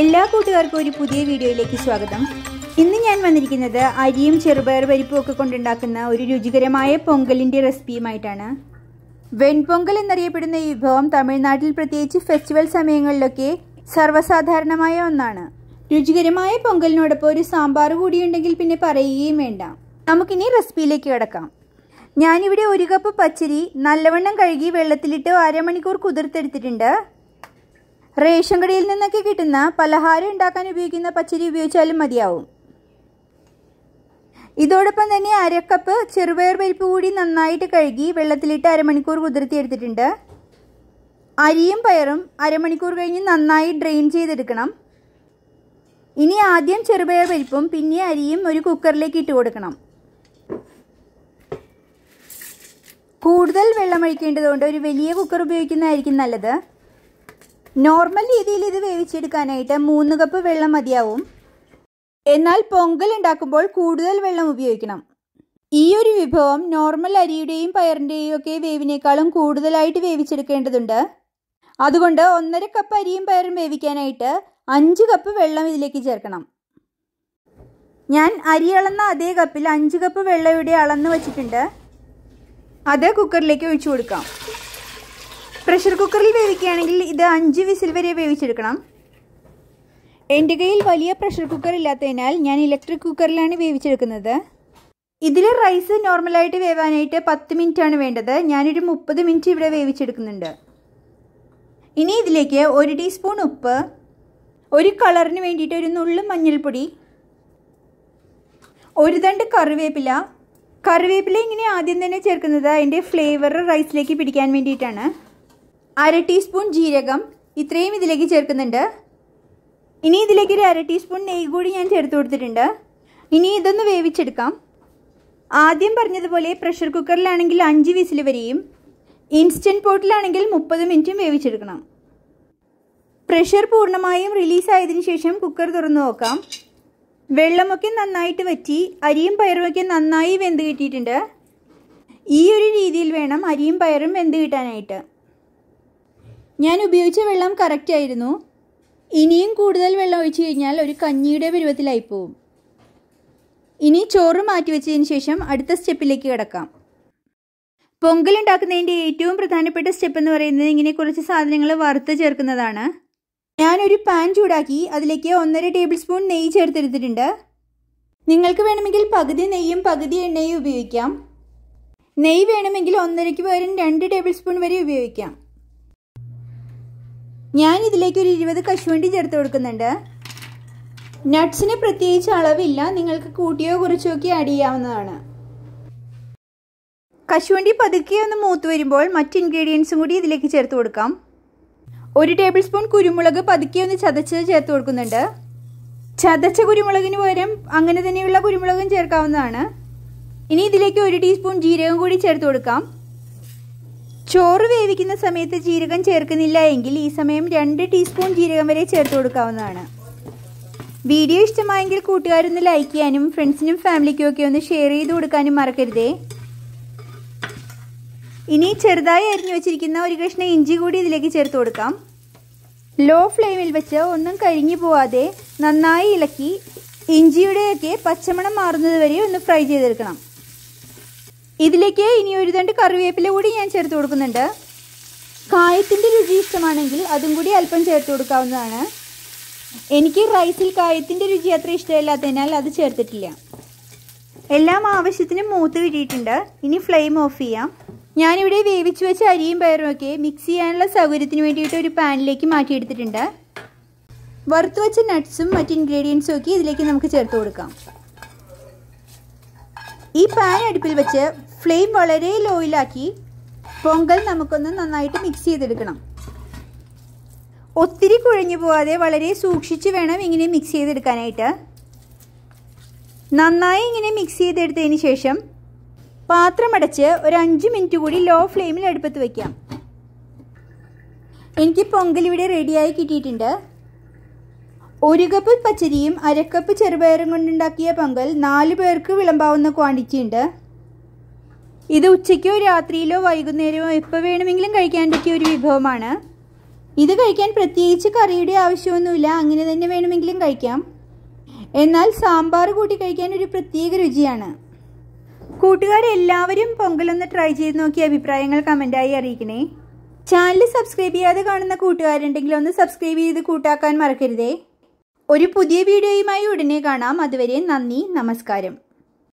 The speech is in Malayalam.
എല്ലാ കൂട്ടുകാർക്കും ഒരു പുതിയ വീഡിയോയിലേക്ക് സ്വാഗതം ഇന്ന് ഞാൻ വന്നിരിക്കുന്നത് അരിയും ചെറുപയർ പരിപ്പും ഒക്കെ കൊണ്ടുണ്ടാക്കുന്ന ഒരു രുചികരമായ പൊങ്കലിൻ്റെ റെസിപ്പിയുമായിട്ടാണ് വെൺപൊങ്കൽ എന്നറിയപ്പെടുന്ന ഈ വിഭവം തമിഴ്നാട്ടിൽ പ്രത്യേകിച്ച് ഫെസ്റ്റിവൽ സമയങ്ങളിലൊക്കെ സർവ്വസാധാരണമായ ഒന്നാണ് രുചികരമായ പൊങ്കലിനോടൊപ്പം ഒരു സാമ്പാർ കൂടിയുണ്ടെങ്കിൽ പിന്നെ പറയുകയും വേണ്ട നമുക്കിനി റെസിപ്പിയിലേക്ക് കിടക്കാം ഞാനിവിടെ ഒരു കപ്പ് പച്ചരി നല്ലവണ്ണം കഴുകി വെള്ളത്തിലിട്ട് അരമണിക്കൂർ കുതിർത്തെടുത്തിട്ടുണ്ട് റേഷൻ കടയിൽ നിന്നൊക്കെ കിട്ടുന്ന പലഹാരം ഉണ്ടാക്കാൻ ഉപയോഗിക്കുന്ന പച്ചരി ഉപയോഗിച്ചാലും മതിയാവും ഇതോടൊപ്പം തന്നെ അരക്കപ്പ് ചെറുപയർ പരിപ്പ് കൂടി നന്നായിട്ട് കഴുകി വെള്ളത്തിലിട്ട് അരമണിക്കൂർ കുതിർത്തിയെടുത്തിട്ടുണ്ട് അരിയും പയറും അരമണിക്കൂർ കഴിഞ്ഞ് നന്നായി ഡ്രെയിൻ ചെയ്തെടുക്കണം ഇനി ആദ്യം ചെറുപയർ പരിപ്പും പിന്നെ അരിയും ഒരു കുക്കറിലേക്ക് ഇട്ട് കൊടുക്കണം കൂടുതൽ വെള്ളമൊഴിക്കേണ്ടതുകൊണ്ട് ഒരു വലിയ കുക്കർ ഉപയോഗിക്കുന്നതായിരിക്കും നല്ലത് നോർമൽ രീതിയിൽ ഇത് വേവിച്ചെടുക്കാനായിട്ട് മൂന്ന് കപ്പ് വെള്ളം മതിയാവും എന്നാൽ പൊങ്കൽ ഉണ്ടാക്കുമ്പോൾ കൂടുതൽ വെള്ളം ഉപയോഗിക്കണം ഈ ഒരു വിഭവം നോർമൽ അരിയുടെയും പയറിൻ്റെയും ഒക്കെ വേവിനേക്കാളും കൂടുതലായിട്ട് വേവിച്ചെടുക്കേണ്ടതുണ്ട് അതുകൊണ്ട് ഒന്നര കപ്പ് അരിയും പയറും വേവിക്കാനായിട്ട് അഞ്ച് കപ്പ് വെള്ളം ഇതിലേക്ക് ചേർക്കണം ഞാൻ അരി അളന്ന അതേ കപ്പിൽ അഞ്ച് കപ്പ് വെള്ളം ഇവിടെ അളന്ന് വച്ചിട്ടുണ്ട് അത് കുക്കറിലേക്ക് ഒഴിച്ചു കൊടുക്കാം പ്രഷർ കുക്കറിൽ വേവിക്കുകയാണെങ്കിൽ ഇത് അഞ്ച് വിസിൽ വരെ വേവിച്ചെടുക്കണം എൻ്റെ കയ്യിൽ വലിയ പ്രഷർ കുക്കർ ഇല്ലാത്തതിനാൽ ഞാൻ ഇലക്ട്രിക് കുക്കറിലാണ് വേവിച്ചെടുക്കുന്നത് ഇതിൽ റൈസ് നോർമലായിട്ട് വേവാനായിട്ട് പത്ത് മിനിറ്റാണ് വേണ്ടത് ഞാനൊരു മുപ്പത് മിനിറ്റ് ഇവിടെ വേവിച്ചെടുക്കുന്നുണ്ട് ഇനി ഇതിലേക്ക് ഒരു ടീസ്പൂൺ ഉപ്പ് ഒരു കളറിന് വേണ്ടിയിട്ട് ഒരു നുള്ളു മഞ്ഞൾപ്പൊടി ഒരു തണ്ട് കറിവേപ്പില കറിവേപ്പില ഇങ്ങനെ ആദ്യം തന്നെ ചേർക്കുന്നത് അതിൻ്റെ ഫ്ലേവർ റൈസിലേക്ക് പിടിക്കാൻ വേണ്ടിയിട്ടാണ് അര ടീസ്പൂൺ ജീരകം ഇത്രയും ഇതിലേക്ക് ചേർക്കുന്നുണ്ട് ഇനി ഇതിലേക്ക് ഒരു അര ടീസ്പൂൺ നെയ്യ് കൂടി ഞാൻ ചേർത്ത് കൊടുത്തിട്ടുണ്ട് ഇനി ഇതൊന്ന് വേവിച്ചെടുക്കാം ആദ്യം പറഞ്ഞതുപോലെ പ്രഷർ കുക്കറിലാണെങ്കിൽ അഞ്ച് വിസിൽ വരെയും ഇൻസ്റ്റൻറ്റ് പോട്ടിലാണെങ്കിൽ മുപ്പത് മിനിറ്റും വേവിച്ചെടുക്കണം പ്രഷർ പൂർണ്ണമായും റിലീസായതിനു ശേഷം കുക്കർ തുറന്നു നോക്കാം വെള്ളമൊക്കെ നന്നായിട്ട് വറ്റി അരിയും പയറും ഒക്കെ നന്നായി വെന്ത് കിട്ടിയിട്ടുണ്ട് ഈ ഒരു രീതിയിൽ വേണം അരിയും പയറും വെന്ത് കിട്ടാനായിട്ട് ഞാൻ ഉപയോഗിച്ച വെള്ളം കറക്റ്റ് ആയിരുന്നു ഇനിയും കൂടുതൽ വെള്ളം ഒഴിച്ചു കഴിഞ്ഞാൽ ഒരു കഞ്ഞിയുടെ പരുവത്തിലായി പോവും ഇനി ചോറ് മാറ്റിവെച്ചതിന് ശേഷം അടുത്ത സ്റ്റെപ്പിലേക്ക് കിടക്കാം പൊങ്കൽ ഉണ്ടാക്കുന്നതിൻ്റെ ഏറ്റവും പ്രധാനപ്പെട്ട സ്റ്റെപ്പ് എന്ന് പറയുന്നത് ഇങ്ങനെ കുറച്ച് സാധനങ്ങൾ വറുത്ത് ചേർക്കുന്നതാണ് ഞാനൊരു പാൻ ചൂടാക്കി അതിലേക്ക് ഒന്നര ടേബിൾ സ്പൂൺ നെയ്യ് ചേർത്തെടുത്തിട്ടുണ്ട് നിങ്ങൾക്ക് വേണമെങ്കിൽ പകുതി നെയ്യും പകുതി എണ്ണയും ഉപയോഗിക്കാം നെയ്യ് വേണമെങ്കിൽ ഒന്നരയ്ക്ക് പകരം രണ്ട് ടേബിൾ സ്പൂൺ വരെ ഉപയോഗിക്കാം ഞാൻ ഇതിലേക്ക് ഒരു ഇരുപത് കശുവണ്ടി ചേർത്ത് കൊടുക്കുന്നുണ്ട് നട്ട്സിന് പ്രത്യേകിച്ച് അളവില്ല നിങ്ങൾക്ക് കൂട്ടിയോ കുറച്ചോ ഒക്കെ ആഡ് ചെയ്യാവുന്നതാണ് കശുവണ്ടി പതുക്കെ ഒന്ന് മൂത്ത് വരുമ്പോൾ മറ്റ് ഇൻഗ്രീഡിയൻസും കൂടി ഇതിലേക്ക് ചേർത്ത് കൊടുക്കാം ഒരു ടേബിൾ സ്പൂൺ കുരുമുളക് പതുക്കെ ഒന്ന് ചതച്ചത് ചേർത്ത് കൊടുക്കുന്നുണ്ട് ചതച്ച കുരുമുളകിന് പകരം അങ്ങനെ തന്നെയുള്ള കുരുമുളകും ചേർക്കാവുന്നതാണ് ഇനി ഇതിലേക്ക് ഒരു ടീസ്പൂൺ ജീരകം കൂടി ചേർത്ത് കൊടുക്കാം ചോറ് വേവിക്കുന്ന സമയത്ത് ജീരകം ചേർക്കുന്നില്ല എങ്കിൽ ഈ സമയം രണ്ട് ടീസ്പൂൺ ജീരകം വരെ ചേർത്ത് കൊടുക്കാവുന്നതാണ് വീഡിയോ ഇഷ്ടമായെങ്കിൽ കൂട്ടുകാരൊന്ന് ലൈക്ക് ചെയ്യാനും ഫ്രണ്ട്സിനും ഫാമിലിക്കും ഒക്കെ ഒന്ന് ഷെയർ ചെയ്ത് കൊടുക്കാനും മറക്കരുതേ ഇനി ചെറുതായി അരിഞ്ഞു വെച്ചിരിക്കുന്ന ഒരു കഷ്ണം ഇഞ്ചി കൂടി ഇതിലേക്ക് ചേർത്ത് കൊടുക്കാം ലോ ഫ്ലെയിമിൽ വെച്ച് ഒന്നും കരിഞ്ഞു പോവാതെ നന്നായി ഇളക്കി ഇഞ്ചിയുടെയൊക്കെ പച്ചമണം മാറുന്നത് വരെ ഒന്ന് ഫ്രൈ ചെയ്തെടുക്കണം ഇതിലേക്ക് ഇനി ഒരു തണ്ട് കറിവേപ്പില കൂടി ഞാൻ ചേർത്ത് കൊടുക്കുന്നുണ്ട് കായത്തിൻ്റെ രുചി ഇഷ്ടമാണെങ്കിൽ അതും കൂടി അല്പം ചേർത്ത് കൊടുക്കാവുന്നതാണ് എനിക്ക് റൈസിൽ കായത്തിൻ്റെ രുചി അത്ര ഇഷ്ടമില്ലാത്തതിനാൽ അത് ചേർത്തിട്ടില്ല എല്ലാം ആവശ്യത്തിന് മൂത്ത് കിട്ടിയിട്ടുണ്ട് ഇനി ഫ്ലെയിം ഓഫ് ചെയ്യാം ഞാനിവിടെ വേവിച്ച് വെച്ച അരിയും പയറും ഒക്കെ മിക്സ് ചെയ്യാനുള്ള സൗകര്യത്തിന് വേണ്ടിയിട്ട് ഒരു പാനിലേക്ക് മാറ്റിയെടുത്തിട്ടുണ്ട് വറുത്ത് വെച്ച നട്ട്സും മറ്റ് ഇൻഗ്രീഡിയൻസും ഒക്കെ ഇതിലേക്ക് നമുക്ക് ചേർത്ത് കൊടുക്കാം ഈ പാൻ അടുപ്പിൽ വെച്ച് ഫ്ലെയിം വളരെ ലോയിലാക്കി പൊങ്കൽ നമുക്കൊന്ന് നന്നായിട്ട് മിക്സ് ചെയ്തെടുക്കണം ഒത്തിരി കുഴഞ്ഞു പോവാതെ വളരെ സൂക്ഷിച്ച് വേണം ഇങ്ങനെ മിക്സ് ചെയ്തെടുക്കാനായിട്ട് നന്നായി ഇങ്ങനെ മിക്സ് ചെയ്തെടുത്തതിന് ശേഷം പാത്രമടച്ച് ഒരു അഞ്ച് മിനിറ്റ് കൂടി ലോ ഫ്ലെയിമിൽ അടുപ്പത്ത് വയ്ക്കാം എനിക്ക് പൊങ്കൽ ഇവിടെ റെഡിയായി കിട്ടിയിട്ടുണ്ട് ഒരു കപ്പ് പച്ചരിയും അരക്കപ്പ് ചെറുപയറും കൊണ്ടുണ്ടാക്കിയ പങ്കൽ നാല് പേർക്ക് വിളമ്പാവുന്ന ക്വാണ്ടിറ്റി ഉണ്ട് ഇത് ഉച്ചയ്ക്കോ രാത്രിയിലോ വൈകുന്നേരമോ എപ്പോൾ വേണമെങ്കിലും കഴിക്കാൻ പറ്റിയ ഒരു വിഭവമാണ് ഇത് കഴിക്കാൻ പ്രത്യേകിച്ച് കറിയുടെ ആവശ്യമൊന്നുമില്ല അങ്ങനെ തന്നെ വേണമെങ്കിലും കഴിക്കാം എന്നാൽ സാമ്പാർ കൂട്ടി കഴിക്കാൻ ഒരു പ്രത്യേക രുചിയാണ് കൂട്ടുകാരെല്ലാവരും പൊങ്കലൊന്ന് ട്രൈ ചെയ്ത് നോക്കിയ അഭിപ്രായങ്ങൾ കമൻറ്റായി അറിയിക്കണേ ചാനൽ സബ്സ്ക്രൈബ് ചെയ്യാതെ കാണുന്ന കൂട്ടുകാരുണ്ടെങ്കിൽ ഒന്ന് സബ്സ്ക്രൈബ് ചെയ്ത് കൂട്ടാക്കാൻ മറക്കരുതേ ഒരു പുതിയ വീഡിയോയുമായി ഉടനെ കാണാം അതുവരെ നന്ദി നമസ്കാരം